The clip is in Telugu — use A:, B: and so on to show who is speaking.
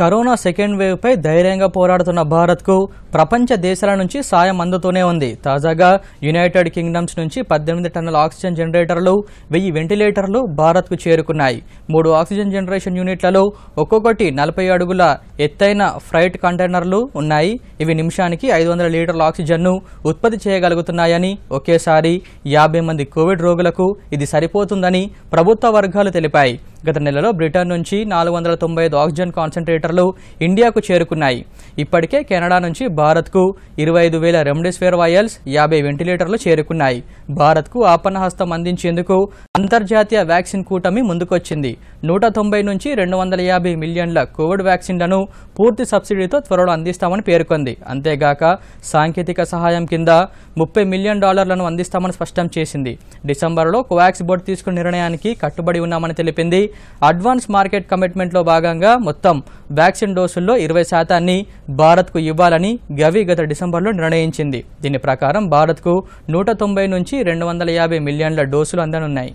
A: కరోనా సెకండ్ వేవ్పై ధైర్యంగా పోరాడుతున్న భారత్కు ప్రపంచ దేశాల నుంచి సాయం అందుతూనే ఉంది తాజాగా యునైటెడ్ కింగ్డమ్స్ నుంచి పద్దెనిమిది టన్నుల ఆక్సిజన్ జనరేటర్లు వెయ్యి వెంటిలేటర్లు భారత్కు చేరుకున్నాయి మూడు ఆక్సిజన్ జనరేషన్ యూనిట్లలో ఒక్కొక్కటి నలభై అడుగుల ఎత్తైన ఫ్రైట్ కంటైనర్లు ఉన్నాయి ఇవి నిమిషానికి ఐదు వందల లీటర్ల ఆక్సిజన్ను ఉత్పత్తి చేయగలుగుతున్నాయని ఒకేసారి యాభై మంది కోవిడ్ రోగులకు ఇది సరిపోతుందని ప్రభుత్వ వర్గాలు తెలిపాయి గత నెలలో బ్రిటన్ నుంచి నాలుగు వందల ఆక్సిజన్ కాన్సన్ట్రేటర్లు ఇండియాకు చేరుకున్నాయి ఇప్పటికే కెనడా నుంచి భారత్కు ఇరవై ఐదు వేల రెమ్డెసివిర్ వయల్స్ యాభై వెంటిలేటర్లు చేరుకున్నాయి భారత్కు హస్తం అందించేందుకు అంతర్జాతీయ వ్యాక్సిన్ కూటమి ముందుకొచ్చింది నూట తొంభై నుంచి రెండు వందల యాభై మిలియన్ల కోవిడ్ వ్యాక్సిన్లను పూర్తి సబ్సిడీతో త్వరలో అందిస్తామని పేర్కొంది అంతేగాక సాంకేతిక సహాయం కింద ముప్పై మిలియన్ డాలర్లను అందిస్తామని స్పష్టం చేసింది డిసెంబర్లో కోవాక్స్ బోర్డు తీసుకున్న నిర్ణయానికి కట్టుబడి ఉన్నామని తెలిపింది అడ్వాన్స్ మార్కెట్ కమిట్మెంట్లో భాగంగా మొత్తం వ్యాక్సిన్ డోసుల్లో ఇరవై శాతాన్ని భారత్కు ఇవ్వాలని గవి గత డిసెంబర్లో నిర్ణయించింది దీని ప్రకారం భారత్కు నూట తొంభై నుంచి రెండు వందల యాభై మిలియన్ల డోసులు అందనున్నాయి